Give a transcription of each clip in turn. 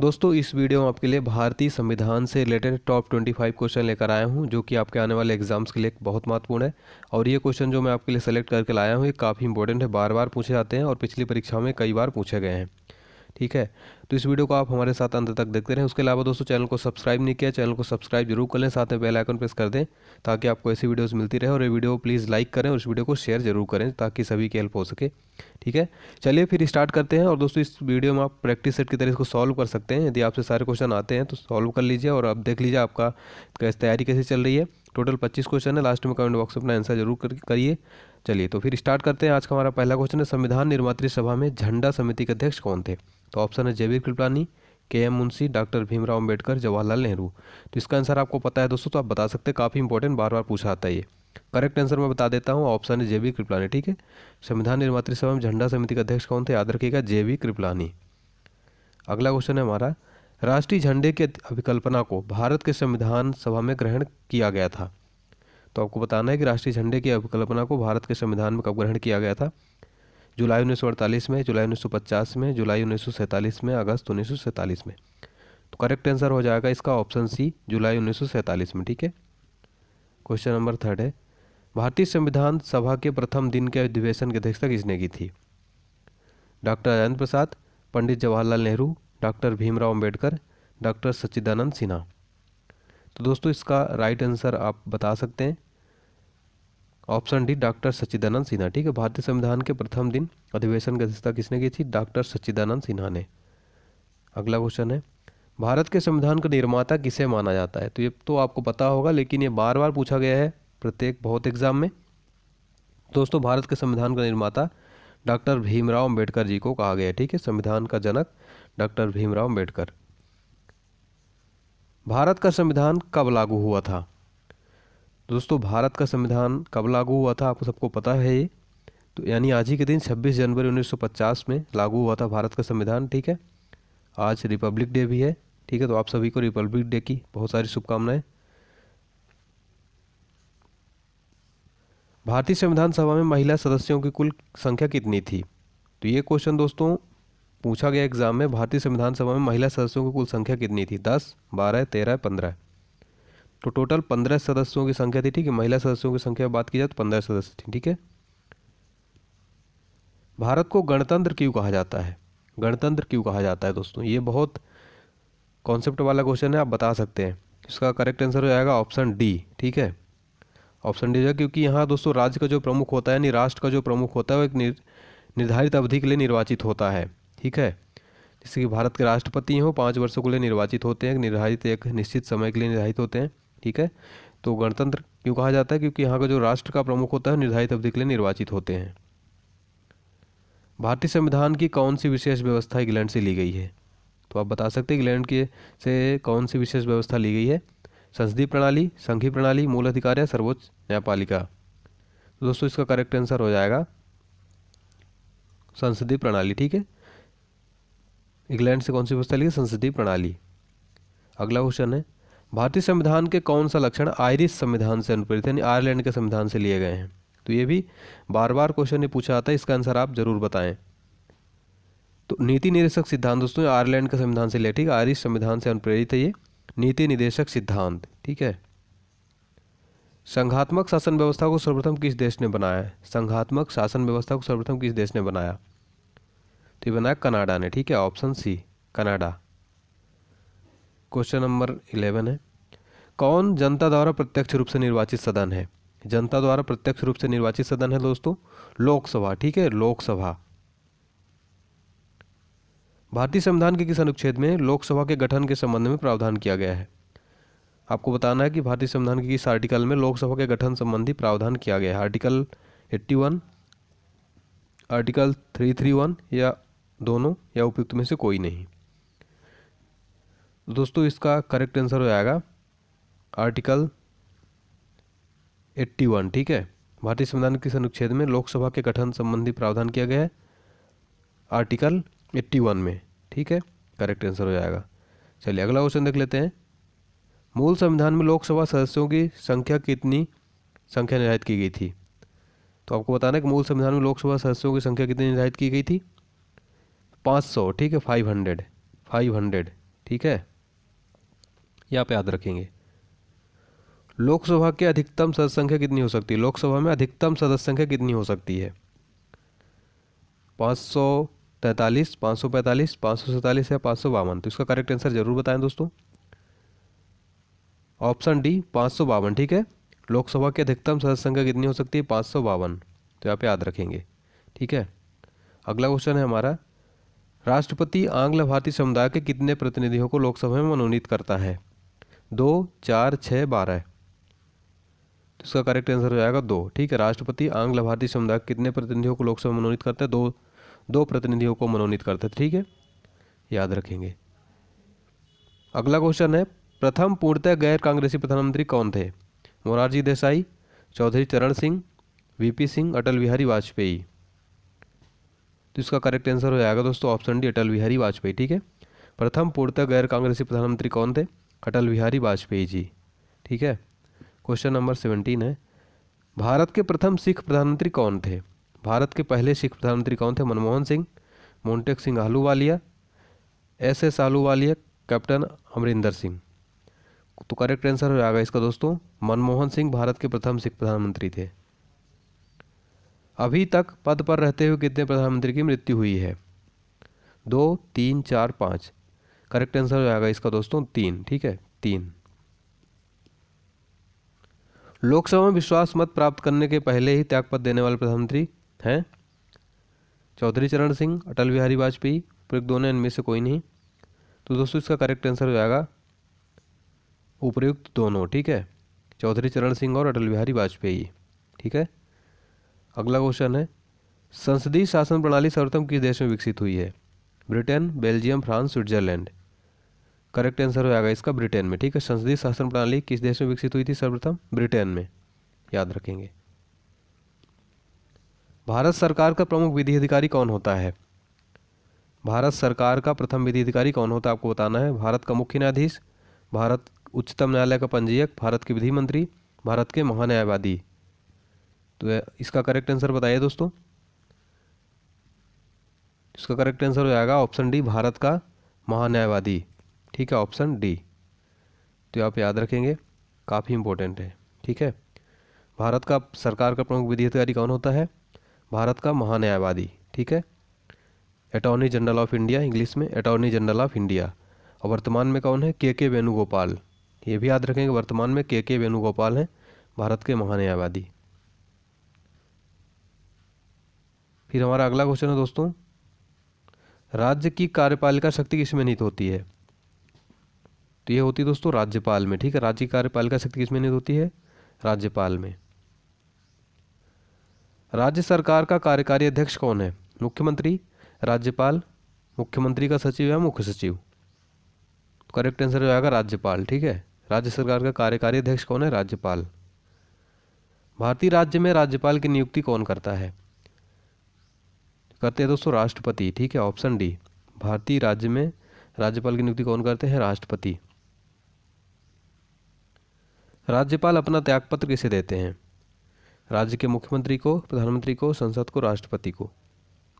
दोस्तों इस वीडियो में आपके लिए भारतीय संविधान से रिलेटेड टॉप 25 क्वेश्चन लेकर आया हूं जो कि आपके आने वाले एग्जाम्स के लिए बहुत महत्वपूर्ण है और ये क्वेश्चन जो मैं आपके लिए सेलेक्ट करके लाया हूं ये काफ़ी इंपॉर्टेंट है बार बार पूछे जाते हैं और पिछली परीक्षाओं में कई बार पूछे गए हैं ठीक है तो इस वीडियो को आप हमारे साथ अंत तक देखते रहें उसके अलावा दोस्तों चैनल को सब्सक्राइब नहीं किया चैनल को सब्सक्राइब जरूर कर लें साथ में बेल आइकन प्रेस कर दें ताकि आपको ऐसी वीडियोस मिलती रहे और ये वीडियो प्लीज़ लाइक करें और इस वीडियो को शेयर जरूर करें ताकि सभी की हेल्प हो सके ठीक है चलिए फिर स्टार्ट करते हैं और दोस्तों इस वीडियो में आप प्रैक्टिस सेट की तरह इसको सॉल्व कर सकते हैं यदि आपसे सारे क्वेश्चन आते हैं तो सॉल्व कर लीजिए और आप देख लीजिए आपका कैसे तैयारी कैसे चल रही है टोटल पच्चीस क्वेश्चन है लास्ट में कमेंट बॉक्स में अपना आंसर जरूर करिए चलिए तो फिर स्टार्ट करते हैं आज का हमारा पहला क्वेश्चन है संविधान निर्मात्री सभा में झंडा समिति के अध्यक्ष कौन थे तो ऑप्शन है Jaiveer Kripalani K M Munshi doctor Bhimrao Ambedkar Jawaharlal Nehru तो इसका आंसर आपको पता है दोस्तों तो आप बता सकते हैं काफ़ी इंपॉर्टेंट बार बार पूछा आता है ये करेक्ट आंसर मैं बता देता हूँ ऑप्शन है जेबी कृपलानी ठीक है संविधान निर्मात सभा में झंडा समिति का अध्यक्ष कौन थे याद रखिएगा वी कृपलानी अगला क्वेश्चन है हमारा राष्ट्रीय झंडे की अभिकल्पना को भारत के संविधान सभा में ग्रहण किया गया था तो आपको बताना है कि राष्ट्रीय झंडे की अभिकल्पना को भारत के संविधान में कब ग्रहण किया गया था जुलाई उन्नीस में जुलाई पचास में जुलाई सैंतालीस में अगस्त सैंतालीस में तो करेक्ट आंसर हो जाएगा इसका ऑप्शन सी जुलाई सैंतालीस में ठीक है क्वेश्चन नंबर थर्ड है भारतीय संविधान सभा के प्रथम दिन के अधिवेशन की अध्यक्षता किसने की थी doctor Rajendra Prasad Pandit Jawaharlal Nehru doctor Bhimrao Ambedkar doctor Sachchidanand Sinha तो दोस्तों इसका राइट आंसर आप बता सकते हैं option D doctor Sachchidanand Sinha ठीक है भारतीय संविधान के प्रथम दिन अधिवेशन की अध्यक्षता किसने की थी डॉक्टर सच्चिदानंद सिन्हा ने अगला क्वेश्चन है भारत के संविधान का निर्माता किसे माना जाता है तो ये तो आपको पता होगा लेकिन ये बार बार पूछा गया है प्रत्येक बहुत एग्जाम में दोस्तों भारत के संविधान का निर्माता डॉक्टर भीमराव अम्बेडकर जी को कहा गया है ठीक है संविधान का जनक डॉक्टर भीमराव अम्बेडकर भारत का संविधान कब लागू हुआ था दोस्तों भारत का संविधान कब लागू हुआ था आपको सबको पता है ये तो यानी आज ही के दिन 26 जनवरी 1950 में लागू हुआ था भारत का संविधान ठीक है आज रिपब्लिक डे भी है ठीक है तो आप सभी को रिपब्लिक डे की बहुत सारी शुभकामनाएं भारतीय संविधान सभा में महिला सदस्यों की कुल संख्या कितनी थी तो ये क्वेश्चन दोस्तों पूछा गया एग्जाम में भारतीय संविधान सभा में महिला सदस्यों की कुल संख्या कितनी थी दस बारह तेरह पंद्रह तो टोटल पंद्रह सदस्यों की संख्या थी ठीक है महिला सदस्यों की संख्या बात की जाए तो पंद्रह सदस्य थी ठीक है भारत को गणतंत्र क्यों कहा जाता है गणतंत्र क्यों कहा जाता है दोस्तों ये बहुत कॉन्सेप्ट वाला क्वेश्चन है आप बता सकते हैं इसका करेक्ट आंसर हो जाएगा ऑप्शन डी ठीक है ऑप्शन डी क्योंकि यहाँ दोस्तों राज्य का जो प्रमुख होता है यानी राष्ट्र का जो प्रमुख होता है वो एक निर, निर्धारित अवधि के लिए निर्वाचित होता है ठीक है जैसे कि भारत के राष्ट्रपति हैं वो पाँच वर्षों के लिए निर्वाचित होते हैं निर्धारित एक निश्चित समय के लिए निर्धारित होते हैं ठीक है तो गणतंत्र क्यों कहा जाता है क्योंकि यहाँ का जो राष्ट्र का प्रमुख होता है निर्धारित अवधि के लिए निर्वाचित होते हैं भारतीय संविधान की कौन सी विशेष व्यवस्था इंग्लैंड से ली गई है तो आप बता सकते हैं इंग्लैंड के से कौन सी विशेष व्यवस्था ली गई है संसदीय प्रणाली संघीय प्रणाली मूल अधिकार या सर्वोच्च न्यायपालिका तो दोस्तों इसका करेक्ट आंसर हो जाएगा संसदीय प्रणाली ठीक है इंग्लैंड से कौन सी व्यवस्था ली गई संसदीय प्रणाली अगला क्वेश्चन है भारतीय संविधान के कौन सा लक्षण आयरिश संविधान से अनुप्रेरित यानी आयरलैंड के संविधान से लिए गए हैं तो ये भी बार बार क्वेश्चन ये पूछा आता है इसका आंसर आप जरूर बताएं तो नीति निदेशक सिद्धांत दोस्तों आयरलैंड के संविधान से लिया ठीक है आयरिश संविधान से अनुप्रेरित है ये नीति निदेशक सिद्धांत ठीक है संघात्मक शासन व्यवस्था को सर्वप्रथम किस देश ने बनाया है संघात्मक शासन व्यवस्था को सर्वप्रथम किस देश ने बनाया तो ये बनाया कनाडा ने ठीक है option C Canada question number eleven है कौन जनता द्वारा प्रत्यक्ष रूप से निर्वाचित सदन है जनता द्वारा प्रत्यक्ष रूप से निर्वाचित सदन है दोस्तों लोकसभा ठीक है लोकसभा भारतीय संविधान के किस अनुच्छेद में लोकसभा के गठन के संबंध में प्रावधान किया गया है आपको बताना है कि भारतीय संविधान के किस आर्टिकल में लोकसभा के गठन संबंधी प्रावधान किया गया है आर्टिकल 81 आर्टिकल 331 या दोनों या उपयुक्त में से कोई नहीं तो दोस्तों इसका करेक्ट आंसर हो जाएगा आर्टिकल 81 ठीक है भारतीय संविधान के अनुच्छेद में लोकसभा के गठन संबंधी प्रावधान किया गया है आर्टिकल 81 में ठीक है करेक्ट आंसर हो जाएगा चलिए अगला क्वेश्चन देख लेते हैं मूल संविधान में लोकसभा सदस्यों की संख्या कितनी संख्या निर्धारित की गई थी तो आपको बताना कि मूल संविधान में लोकसभा सदस्यों की संख्या कितनी निर्धारित की गई थी पाँच सौ ठीक है फाइव हंड्रेड फाइव हंड्रेड ठीक है ये आप याद रखेंगे लोकसभा की अधिकतम सदस्य संख्या कितनी हो सकती है लोकसभा में अधिकतम सदस्य संख्या कितनी हो सकती है पाँच सौ तैंतालीस पाँच सौ पैंतालीस पाँच सौ सैंतालीस या पाँच सौ बावन तो इसका करेक्ट आंसर जरूर बताएं दोस्तों ऑप्शन डी पाँच सौ बावन ठीक है लोकसभा की अधिकतम सदस्य संख्या कितनी हो सकती है पाँच सौ बावन तो आप याद रखेंगे ठीक है अगला क्वेश्चन है हमारा राष्ट्रपति आंग्ल भारतीय समुदाय के कितने प्रतिनिधियों को लोकसभा में मनोनीत करता है दो चार छः बारह तो इसका करेक्ट आंसर हो जाएगा दो ठीक है राष्ट्रपति आंग्ल भारतीय समुदाय कितने प्रतिनिधियों को लोकसभा मनोनीत करते हैं दो दो प्रतिनिधियों को मनोनीत करते हैं ठीक है याद रखेंगे अगला क्वेश्चन है प्रथम पूर्णतः गैर कांग्रेसी प्रधानमंत्री कौन थे मोरारजी देसाई चौधरी चरण सिंह वीपी सिंह अटल बिहारी वाजपेयी तो इसका करेक्ट आंसर हो जाएगा दोस्तों ऑप्शन डी अटल बिहारी वाजपेयी ठीक है प्रथम पूर्णतः गैर कांग्रेसी प्रधानमंत्री कौन थे अटल बिहारी वाजपेयी जी ठीक है क्वेश्चन नंबर सेवेंटीन है भारत के प्रथम सिख प्रधानमंत्री कौन थे भारत के पहले सिख प्रधानमंत्री कौन थे Manmohan Singh Montek Singh Ahluwalia S S Ahluwalia captain Amarinder Singh तो करेक्ट आंसर हो जाएगा इसका दोस्तों मनमोहन सिंह भारत के प्रथम सिख प्रधानमंत्री थे अभी तक पद पर रहते हुए कितने प्रधानमंत्री की मृत्यु हुई है दो तीन चार पाँच करेक्ट आंसर हो जाएगा इसका दोस्तों तीन ठीक है तीन लोकसभा में विश्वास मत प्राप्त करने के पहले ही त्यागपत्र देने वाले प्रधानमंत्री हैं चौधरी चरण सिंह अटल बिहारी वाजपेयी प्रयुक्त दोनों इनमें से कोई नहीं तो दोस्तों इसका करेक्ट आंसर हो जाएगा उपयुक्त दोनों ठीक है चौधरी चरण सिंह और अटल बिहारी वाजपेयी ठीक है अगला क्वेश्चन है संसदीय शासन प्रणाली सर्वोत्तम किस देश में विकसित हुई है Britain Belgium France Switzerland correct answer हो जाएगा इसका ब्रिटेन में ठीक है संसदीय शासन प्रणाली किस देश में विकसित हुई थी सर्वप्रथम ब्रिटेन में याद रखेंगे भारत सरकार का प्रमुख विधि अधिकारी कौन होता है भारत सरकार का प्रथम विधि अधिकारी कौन होता है आपको बताना है भारत का मुख्य न्यायाधीश भारत उच्चतम न्यायालय का पंजीयक भारत के विधि मंत्री भारत के महान्यायवादी तो इसका करेक्ट आंसर बताइए दोस्तों इसका करेक्ट आंसर हो जाएगा ऑप्शन डी भारत का महान्यायवादी ठीक है ऑप्शन डी तो आप याद रखेंगे काफ़ी इंपॉर्टेंट है ठीक है भारत का सरकार का प्रमुख विधि अधिकारी कौन होता है भारत का महान्यायवादी ठीक है attorney general of India English में अटॉर्नी जनरल ऑफ इंडिया और वर्तमान में कौन है के के वेणुगोपाल ये भी याद रखेंगे वर्तमान में के के वेणुगोपाल हैं भारत के महान्यायवादी फिर हमारा अगला क्वेश्चन है दोस्तों राज्य की कार्यपालिका शक्ति किसमें निहित होती है तो ये होती है दोस्तों राज्यपाल में ठीक है राज्य कार्यपालिका शक्ति किसमें निहित होती है राज्यपाल में राज्य सरकार का कार्यकारी अध्यक्ष कौन है मुख्यमंत्री राज्यपाल मुख्यमंत्री का सचिव या मुख्य सचिव करेक्ट आंसर हो जाएगा राज्यपाल ठीक है राज्य सरकार का कार्यकारी अध्यक्ष कौन है राज्यपाल भारतीय राज्य में राज्यपाल की नियुक्ति कौन करता है करते हैं दोस्तों राष्ट्रपति ठीक है ऑप्शन डी भारतीय राज्य में राज्यपाल की नियुक्ति कौन करते हैं राष्ट्रपति राज्यपाल अपना त्यागपत्र किसे देते हैं राज्य के मुख्यमंत्री को प्रधानमंत्री को संसद को राष्ट्रपति को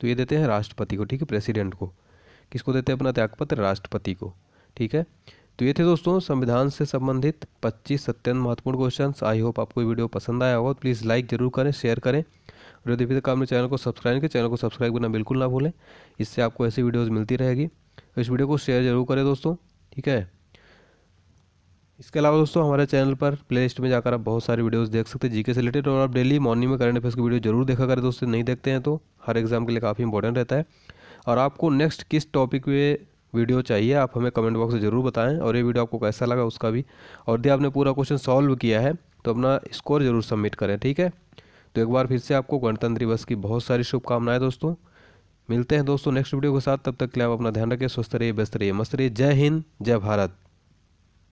तो ये देते हैं राष्ट्रपति को ठीक है प्रेसिडेंट को किसको देते हैं अपना त्यागपत्र राष्ट्रपति को ठीक है तो ये थे दोस्तों संविधान से संबंधित 25 सत्यन महत्वपूर्ण क्वेश्चंस आई होप आपको वीडियो पसंद आया होगा तो प्लीज़ लाइक जरूर करें शेयर करें और यदि अभी तक आपने चैनल को सब्सक्राइब किया चैनल को सब्सक्राइब करना बिल्कुल ना भूलें इससे आपको ऐसी वीडियोज़ मिलती रहेगी इस वीडियो को शेयर जरूर करें दोस्तों ठीक है इसके अलावा दोस्तों हमारे चैनल पर प्लेलिस्ट में जाकर आप बहुत सारे वीडियोस देख सकते हैं जीके से रिलेटेड और आप डेली मॉर्निंग में करंट अफेयर्स की वीडियो जरूर देखा करें दोस्तों नहीं देखते हैं तो हर एग्जाम के लिए काफ़ी इंपॉर्टेंट रहता है और आपको नेक्स्ट किस टॉपिक पे वीडियो चाहिए आप हमें कमेंट बॉक्स में ज़रूर बताएं और ये वीडियो आपको कैसा लगा उसका भी और यदि आपने पूरा क्वेश्चन सॉल्व किया है तो अपना स्कोर ज़रूर सबमिट करें ठीक है तो एक बार फिर से आपको गणतंत्र दिवस की बहुत सारी शुभकामनाएं दोस्तों मिलते हैं दोस्तों नेक्स्ट वीडियो के साथ तब तक के लिए आप अपना ध्यान रखें स्वस्थ रहिए व्यस्त रहिए मस्त रहिए जय हिंद जय भारत